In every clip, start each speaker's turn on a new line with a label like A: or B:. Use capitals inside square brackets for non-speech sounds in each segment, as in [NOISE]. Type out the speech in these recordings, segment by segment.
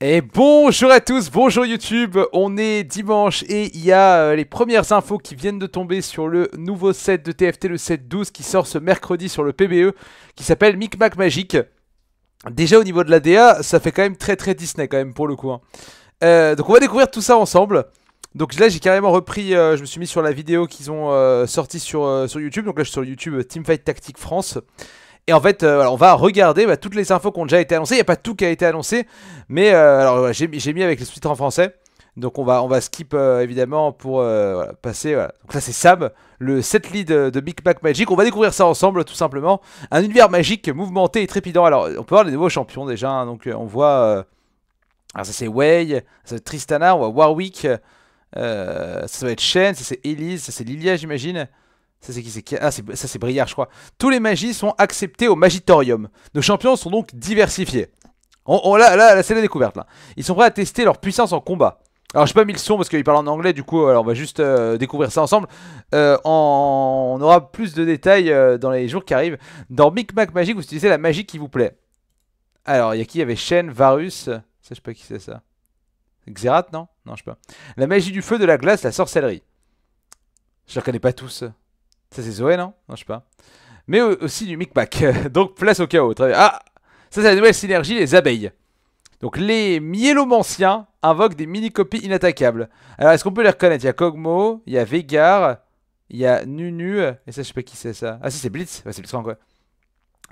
A: Et bonjour à tous, bonjour YouTube, on est dimanche et il y a euh, les premières infos qui viennent de tomber sur le nouveau set de TFT, le set 12 qui sort ce mercredi sur le PBE, qui s'appelle Micmac Magic. Déjà au niveau de la DA, ça fait quand même très très Disney quand même pour le coup. Hein. Euh, donc on va découvrir tout ça ensemble. Donc là j'ai carrément repris, euh, je me suis mis sur la vidéo qu'ils ont sorti sur, sur YouTube, donc là je suis sur YouTube Teamfight Tactique France. Et en fait, euh, on va regarder bah, toutes les infos qui ont déjà été annoncées. Il n'y a pas tout qui a été annoncé, mais euh, alors j'ai mis avec les sous en français. Donc on va, on va skip euh, évidemment pour passer. Voilà. Donc ça c'est Sam, le set lead de Big Mac Magic. On va découvrir ça ensemble tout simplement. Un univers magique, mouvementé et trépidant. Alors on peut voir les nouveaux champions déjà. Hein. donc on voit. alors ça c'est Wei, ça c'est Tristana, on voit Warwick, ça, ça va être Shen, ça c'est Elise, ça c'est Lilia j'imagine. Ça c'est qui c'est qui Ah ça c'est Briard je crois. Tous les magies sont acceptées au Magitorium. Nos champions sont donc diversifiés. On, là, là, là c'est la découverte là. Ils sont prêts à tester leur puissance en combat. Alors je sais pas mis le son parce qu'ils parlent en anglais du coup euh, alors on va juste euh, découvrir ça ensemble. Euh, on aura plus de détails dans les jours qui arrivent. Dans Micmac Magic vous utilisez la magie qui vous plaît. Alors il y a qui Il y avait Shen, Varus. Je je sais pas qui c'est ça. Xerath non Non je sais pas. La magie du feu, de la glace, la sorcellerie. Je les reconnais pas tous. Ça, c'est Zoé, non Non, je sais pas. Mais aussi du micmac. [LAUGHS] Donc, place au chaos. Ah Ça, c'est la nouvelle synergie, les abeilles. Donc, les mielomanciens invoquent des mini-copies inattaquables. Alors, est-ce qu'on peut les reconnaître Il y a Kogmo, il y a Vegar, il y a Nunu, et ça, je sais pas qui c'est ça. Ah, si, c'est Blitz. Ouais, c'est Blitzcrank, quoi.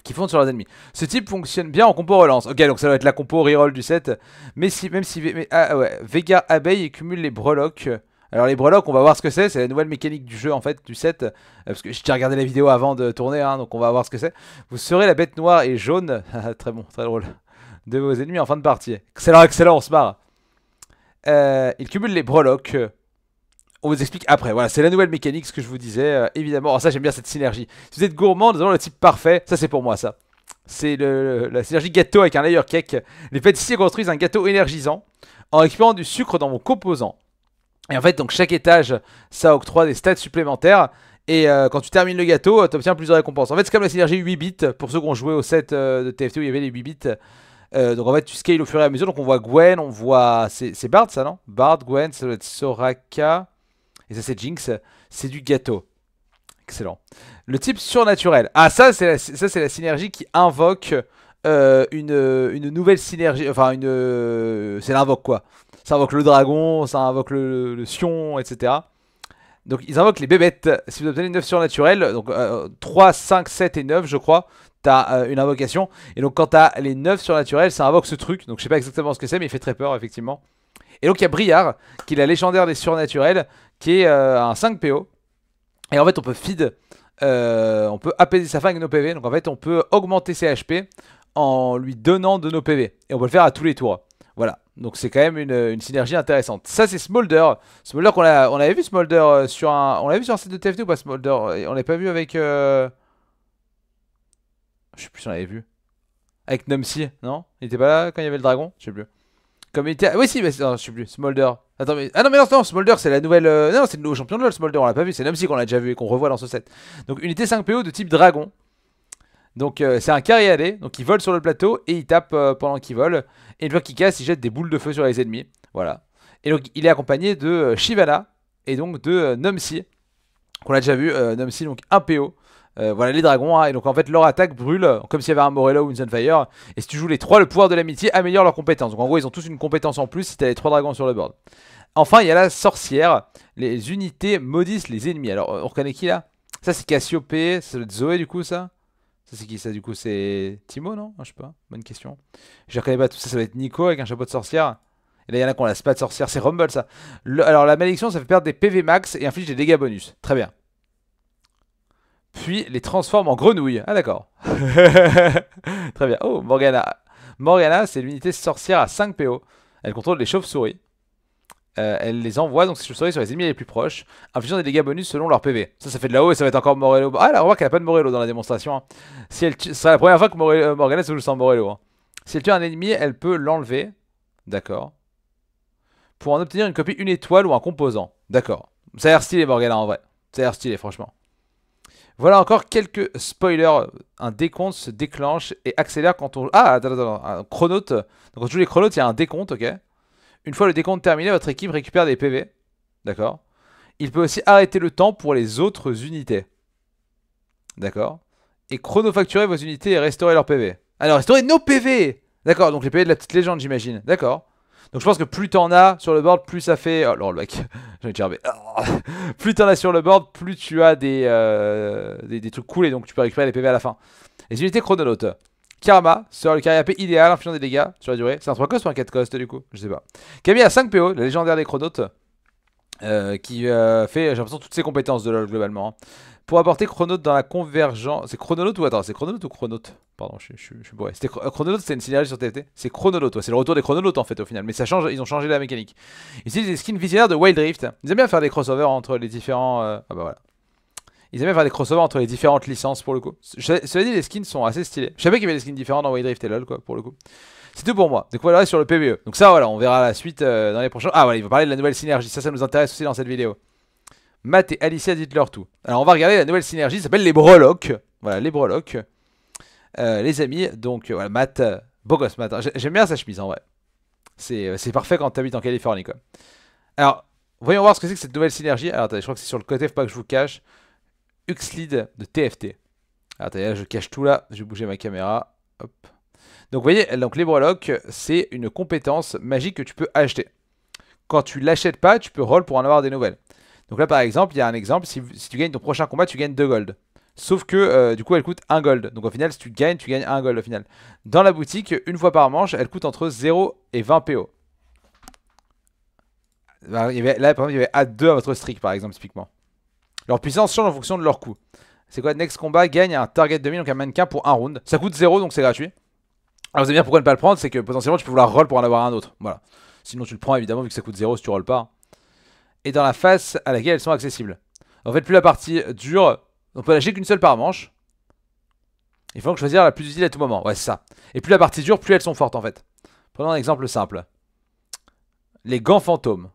A: Qui fondent sur leurs ennemis. Ce type fonctionne bien en compo relance. Ok, donc ça doit être la compo reroll du set. Mais si, même si. ah ouais, Vega Abeille cumule les breloques. Alors les breloques, on va voir ce que c'est, c'est la nouvelle mécanique du jeu en fait, du set, euh, parce que j'ai regardé la vidéo avant de tourner, hein, donc on va voir ce que c'est. Vous serez la bête noire et jaune, [LAUGHS] très bon, très drôle, de vos ennemis en fin de partie. Excellent, excellent, on se marre. Euh, il cumule les breloques. On vous explique après, voilà, c'est la nouvelle mécanique, ce que je vous disais, euh, évidemment. Oh, ça, j'aime bien cette synergie. Si vous êtes gourmand, nous avons le type parfait, ça c'est pour moi ça. C'est la synergie gâteau avec un layer cake. Les pâtissiers construisent un gâteau énergisant en récupérant du sucre dans vos composants. Et en fait, donc chaque étage, ça octroie des stats supplémentaires. Et euh, quand tu termines le gâteau, euh, tu obtiens plusieurs récompenses. En fait, c'est comme la synergie 8 bits. Pour ceux qui ont joué au set euh, de TFT où il y avait les 8 bits. donc en fait, tu scales au fur et à mesure. Donc on voit Gwen, on voit. C'est Bard ça, non Bard, Gwen, ça doit être Soraka. Et ça, c'est Jinx. C'est du gâteau. Excellent. Le type surnaturel. Ah, ça, c'est la, la synergie qui invoque une, une, nouvelle synergie. Enfin, une. c'est l'invoque quoi ça invoque le dragon, ça invoque le, Sion, etc. Donc ils invoquent les bébêtes. Si vous obtenez 9 surnaturels, donc 3, 5, 7 et 9 je crois, t'as euh, une invocation. Et donc quand t'as les 9 surnaturels, ça invoque ce truc. Donc je sais pas exactement ce que c'est, mais il fait très peur effectivement. Et donc il y a Briard, qui est la légendaire des surnaturels, qui est euh, un 5 PO. Et en fait on peut feed, euh, on peut apaiser sa fin avec nos PV. Donc en fait on peut augmenter ses HP en lui donnant de nos PV. Et on peut le faire à tous les tours. Voilà, donc c'est quand même une, synergie intéressante. Ça c'est Smolder. Smolder qu'on on avait vu Smolder euh, sur un, on l'avait vu sur un de TFT ou pas Smolder On l'avait pas vu avec, euh, je sais plus si on l'avait vu avec Numcy, non Il était pas là quand il y avait le dragon Je sais plus. Comme il était, ah, oui si, mais non, je sais plus. Smolder. Attends mais ah non mais non, non Smolder c'est la nouvelle, euh, non c'est le nouveau champion de LoL Smolder. On l'a pas vu, c'est Numsy qu'on a déjà vu et qu'on revoit dans ce set. Donc unité 5 PO de type dragon donc euh, c'est un carré aller, donc il vole sur le plateau et il tape euh, pendant qu'il vole. Et une fois qu'il casse, il jette des boules de feu sur les ennemis. Voilà. Et donc il est accompagné de euh, et donc de Numsi, qu'on a déjà vu. Numsi, donc un PO. voilà les dragons, hein. et donc en fait leur attaque brûle comme s'il y avait un Morello ou une Sunfire. Et si tu joues les trois, le pouvoir de l'amitié améliore leurs compétences. Donc en gros, ils ont tous une compétence en plus si tu as les trois dragons sur le board. Enfin, il y a la sorcière. Les unités maudissent les ennemis. Alors on reconnaît qui là Ça c'est Cassiope, c'est Zoé du coup ça ça, c'est qui ça, du coup C'est Timo, non ah, Je sais pas. Bonne question. Je reconnais pas tout ça. Ça va être Nico avec un chapeau de sorcière. Et là, il y en a qui ont la spa de sorcière. C'est Rumble, ça. Alors, la malédiction, ça fait perdre des PV max et inflige des dégâts bonus. Très bien. Puis, les transforme en grenouille. Ah, d'accord. [LAUGHS] Très bien. Oh, Morgana. Morgana, c'est l'unité sorcière à 5 PO. Elle contrôle les chauves-souris. Euh, elle les envoie donc si je sur sur les ennemis les plus proches, infligeant des dégâts bonus selon leur PV. Ça, ça fait de la haut et ça va être encore Morello. Ah, la remarque, qu'elle a pas de Morello dans la démonstration. Hein. Si elle Ce sera la première fois que euh, Morgana se joue sans Morello. Hein. Si elle tue un ennemi, elle peut l'enlever. D'accord. Pour en obtenir une copie, une étoile ou un composant. D'accord. Ça a l'air stylé, Morgana, en vrai. Ça a l'air stylé, franchement. Voilà encore quelques spoilers. Un décompte se déclenche et accélère quand on. Ah, attends, attends, un chronote. Donc, quand on joue les chronotes, il y a un décompte, ok une fois le décompte terminé, votre équipe récupère des PV. D'accord Il peut aussi arrêter le temps pour les autres unités. D'accord Et chronofacturer vos unités et restaurer leurs PV. Alors, restaurer nos PV D'accord, donc les PV de la petite légende, j'imagine. D'accord. Donc je pense que plus t'en as sur le board, plus ça fait... Oh, le mec, [LAUGHS] j'en ai [LAUGHS] plus t'en as sur le board, plus tu as des, euh, des, des, trucs cool et donc tu peux récupérer les PV à la fin. Les unités chrononautes. Karma sur le carré idéal infligeant des dégâts sur la durée. C'est un 3 cost ou un 4 cost du coup Je sais pas. Camille a 5 PO, la légendaire des chronotes, euh, qui euh, fait, j'ai l'impression, toutes ses compétences de LoL globalement. Hein. Pour apporter Chronote dans la convergence. C'est chronolote ou attends, c'est chronolote ou Chronote Pardon, je, suis bourré. C'était c'est c'était une synergie sur TFT C'est chronolote, c'est le retour des chronolotes en fait au final. Mais ça change, ils ont changé la mécanique. Ici, utilisent des skins visionnaires de Wild Rift. Ils aiment bien faire des crossovers entre les différents. Euh, ah bah voilà. Ils aimaient faire des crossovers entre les différentes licences pour le coup. Cela dit, les skins sont assez stylés. Je savais qu'il y avait des skins différents dans Waydrift et LOL, quoi, pour le coup. C'est tout pour moi. Donc voilà sur le PBE Donc ça, voilà, on verra la suite euh, dans les prochains. Ah, voilà, il va parler de la nouvelle synergie. Ça, ça nous intéresse aussi dans cette vidéo. Matt et Alicia, dites-leur tout. Alors, on va regarder la nouvelle synergie. Ça s'appelle les Breloques. Voilà, les Breloques. Euh, les amis, donc euh, voilà, Matt, beau gosse Matt. Hein. J'aime bien sa chemise en vrai. C'est parfait quand t'habites en Californie, quoi. Alors, voyons voir ce que c'est que cette nouvelle synergie. Alors, attendez, je crois que c'est sur le côté, faut pas que je vous cache uxlide de TFT. Attendez, ah, là, je cache tout là, je vais bouger ma caméra. Hop. Donc vous voyez, donc les breloques, c'est une compétence magique que tu peux acheter. Quand tu l'achètes pas, tu peux roll pour en avoir des nouvelles. Donc là par exemple, il y a un exemple, si, si, tu gagnes ton prochain combat, tu gagnes 2 gold. Sauf que euh, du coup elle coûte 1 gold. Donc au final, si tu gagnes, tu gagnes 1 gold au final. Dans la boutique, une fois par manche, elle coûte entre 0 et 20 PO. Bah, là par exemple, il y avait A2 à votre streak par exemple, typiquement. Leur puissance change en fonction de leur coût. C'est quoi Next Combat gagne un target 2000, donc un mannequin pour un round. Ça coûte 0, donc c'est gratuit. Alors vous allez me pourquoi ne pas le prendre, c'est que potentiellement tu peux vouloir roll pour en avoir un autre. Voilà. Sinon tu le prends évidemment vu que ça coûte 0 si tu rolls pas. Et dans la face à laquelle elles sont accessibles. En fait, plus la partie dure, on peut lâcher qu'une seule par manche. Il faut donc choisir la plus utile à tout moment. Ouais, c'est ça. Et plus la partie dure, plus elles sont fortes en fait. Prenons un exemple simple. Les gants fantômes.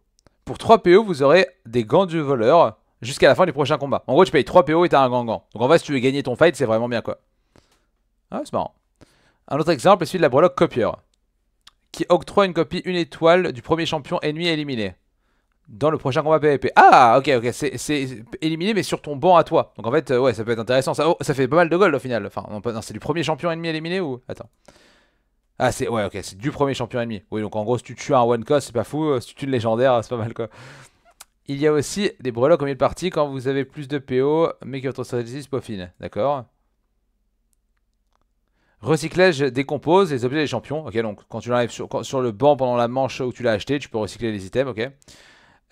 A: Pour 3 PO, vous aurez des gants du voleur jusqu'à la fin du prochain combat. En gros, tu payes 3 PO et t'as un gangan. Donc en fait si tu veux gagner ton fight, c'est vraiment bien quoi. Ah, c'est marrant. Un autre exemple est celui de la breloque copieur, qui octroie une copie une étoile du premier champion ennemi éliminé dans le prochain combat PvP. Ah, ok, ok, c'est éliminé mais sur ton banc à toi. Donc en fait, euh, ouais, ça peut être intéressant. Oh, ça, fait pas mal de gold au final. Enfin, non, c'est du premier champion ennemi éliminé ou Attends. Ah, c'est ouais, ok, c'est du premier champion ennemi. Oui, donc en gros, si tu tues un one cost, c'est pas fou. Si tu tues une légendaire, c'est pas mal quoi. Il y a aussi des breloques au milieu de partie quand vous avez plus de PO, mais que votre stratégie se peaufine. D'accord Recyclage décompose les objets des champions. Ok, donc quand tu l'enlèves sur, le banc pendant la manche où tu l'as acheté, tu peux recycler les items. Ok.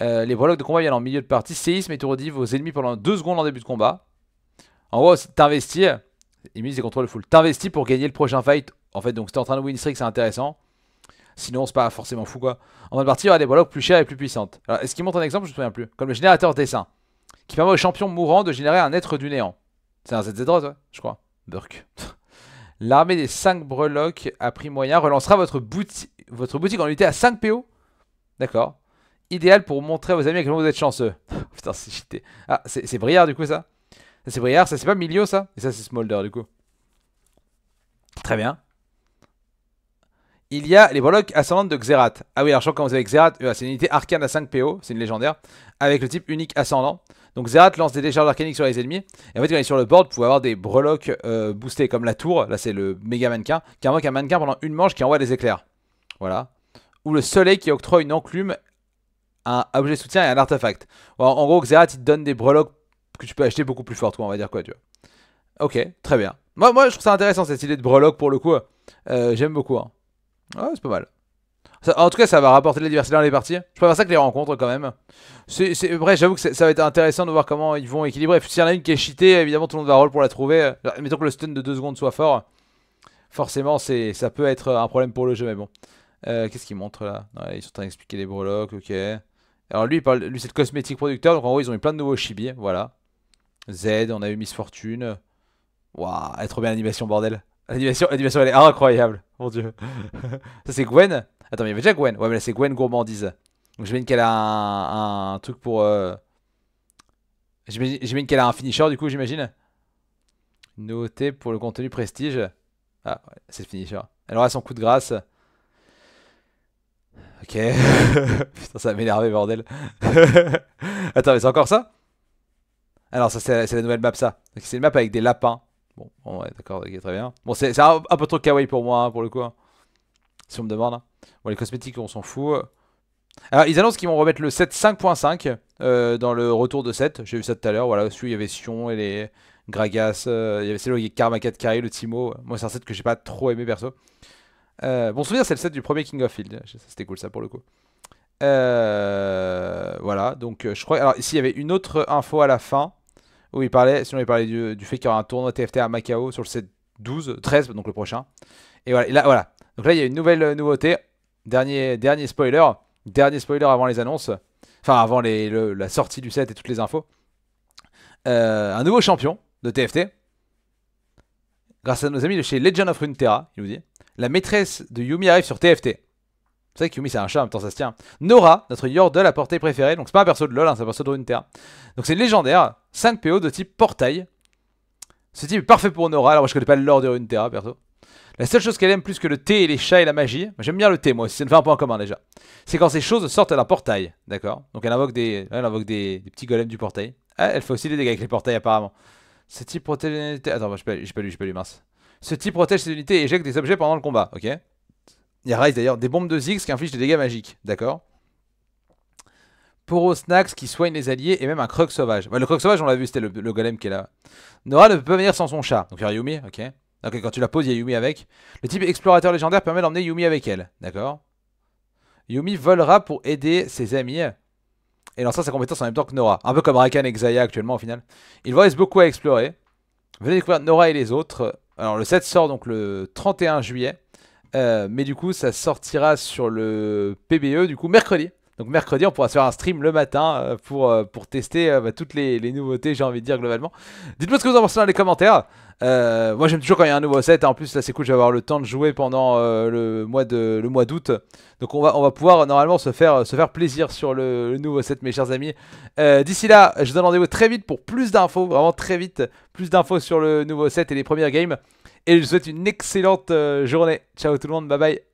A: Euh, les breloques de combat viennent en milieu de partie. Séisme et étourdit vos ennemis pendant 2 secondes en début de combat. En gros, t'investis. et contrôle full. T'investis pour gagner le prochain fight. En fait, donc si t'es en train de win streak, c'est intéressant. Sinon, c'est pas forcément fou quoi. En mode partie, il y aura des breloques plus chers et plus puissantes. Alors, est-ce qu'il montre un exemple Je me souviens plus. Comme le générateur dessin, qui permet aux champions mourants de générer un être du néant. C'est un ZZ droite, je crois. Burk [LAUGHS] L'armée des 5 breloques à prix moyen relancera votre, votre boutique en unité à 5 PO. D'accord. Idéal pour montrer à vos amis à quel vous êtes chanceux. [LAUGHS] Putain, c'est cheaté. Ah, c'est Briard du coup ça Ça c'est Briard, ça c'est pas Milio ça Et ça c'est Smolder du coup. Très bien il y a les breloques ascendantes de Xerath. Ah oui, alors je crois que quand vous avez Xerath, euh, c'est une unité arcane à 5 PO, c'est une légendaire, avec le type unique ascendant. Donc Xerath lance des décharges arcaniques sur les ennemis. Et en fait, quand il est sur le board, vous pouvez avoir des breloques boostées euh, boostés, comme la tour, là c'est le méga mannequin, qui invoque un mannequin pendant une manche qui envoie des éclairs. Voilà. Ou le soleil qui octroie une enclume, un objet de soutien et un artefact. en gros, Xerath, il te donne des breloques que tu peux acheter beaucoup plus fort on va dire quoi, tu vois. Ok, très bien. Moi, moi je trouve ça intéressant cette idée de breloques pour le coup. Euh, j'aime beaucoup. Hein. Ouais, c'est pas mal. en tout cas, ça va rapporter de la diversité dans les parties. Je préfère ça que les rencontres quand même. C'est, vrai, j'avoue que ça va être intéressant de voir comment ils vont équilibrer. Si puis, y en a une qui est cheatée, évidemment, tout le monde va rôle pour la trouver. Mettons que le stun de 2 secondes soit fort. Forcément, c'est, ça peut être un problème pour le jeu, mais bon. Euh, qu'est-ce qu'ils montrent là Ils sont en train d'expliquer les breloques, ok. Alors lui, parle, lui c'est le cosmétique producteur, donc en gros, ils ont eu plein de nouveaux chibis. voilà. Z, on a eu Miss Fortune. Waouh, trop bien l'animation, bordel. L'animation, elle est incroyable. Mon dieu. [LAUGHS] ça, c'est Gwen. Attends, mais il y avait déjà Gwen. Ouais, mais là, c'est Gwen gourmandise. Donc, j'imagine qu'elle a un, truc pour. Euh, j'imagine, qu'elle a un finisher, du coup, j'imagine. Noté pour le contenu prestige. Ah, ouais, c'est le finisher. Elle aura son coup de grâce. Ok. [LAUGHS] Putain, ça m'énerve, bordel. [LAUGHS] Attends, mais c'est encore ça Alors, ça, c'est, la nouvelle map, ça. c'est une map avec des lapins. Bon, ouais, d'accord, ok, très bien. Bon, c'est un, peu trop kawaii pour moi, hein, pour le coup. Hein, si on me demande. Hein. Bon, les cosmétiques, on s'en fout. Alors, ils annoncent qu'ils vont remettre le 7 5.5 euh, dans le retour de 7. J'ai vu ça tout à l'heure. Voilà, celui il y avait Sion et les Gragas. Euh, il y avait celui Karma 4 carré, le Timo. Moi, c'est un set que j'ai pas trop aimé perso. Euh, bon souvenir, c'est le set du premier King of Field. C'était cool ça pour le coup. voilà, donc je crois. Alors, ici, il y avait une autre info à la fin où il parlait, sinon il parlait du, fait qu'il y aura un tournoi TFT à Macao sur le 7, 12, 13, donc le prochain. Et voilà, là, voilà. Donc là, il y a une nouvelle euh, nouveauté. Dernier, dernier spoiler. Dernier spoiler avant les annonces. Enfin, avant les, la sortie du set et toutes les infos. Euh, un nouveau champion de TFT. Grâce à nos amis de chez Legend of Runeterra, il nous dit. La maîtresse de Yumi arrive sur TFT. Vous savez que Yumi c'est un chat, en même temps ça se tient. Nora, notre Yordle à portée préférée, donc c'est pas un perso de LoL, hein, c'est un perso de Runeterra. Donc c'est légendaire, 5 PO de type portail. Ce type est parfait pour Nora, alors moi je connais pas le l'ordre Rune Terra perso. La seule chose qu'elle aime plus que le thé et les chats et la magie, j'aime bien le thé moi, c'est un en commun déjà, c'est quand ces choses sortent à leur portail, d'accord Donc elle invoque, des, elle invoque des, petits golems du portail. Ah, elle fait aussi des dégâts avec les portails apparemment. Ce type protège les unités... Attends, mince. Ce type protège ses unités et éjecte des objets pendant le combat, ok Il y a Rise d'ailleurs, des bombes de Ziggs qui infligent des dégâts magiques, d'accord snacks qui soigne les alliés et même un croc sauvage. le croc sauvage, on l'a vu, c'était le, golem qui est là. Nora ne peut pas venir sans son chat. Donc il y a Yumi, ok. Ok, quand tu la poses, il y a Yumi avec. Le type explorateur légendaire permet d'emmener Yumi avec elle. D'accord Yumi volera pour aider ses amis et lancera sa compétence en même temps que Nora. Un peu comme Rakan et Xayah actuellement au final. Il vous reste beaucoup à explorer. Venez découvrir Nora et les autres. Alors le set sort donc le 31 juillet. Euh, mais du coup, ça sortira sur le PBE du coup mercredi. Donc mercredi, on pourra se faire un stream le matin euh, pour, euh, pour tester euh, bah, toutes les, nouveautés, j'ai envie de dire globalement. Dites-moi ce que vous en pensez dans les commentaires. moi j'aime toujours quand il y a un nouveau set. En plus là c'est cool, je vais avoir le temps de jouer pendant le mois d'août. Donc on va on va pouvoir normalement se faire se faire plaisir sur le, nouveau set, mes chers amis. D'ici là, je vous donne rendez-vous très vite pour plus d'infos, vraiment très vite, plus d'infos sur le nouveau set et les premières games. Et je vous souhaite une excellente journée. Ciao tout le monde, bye bye.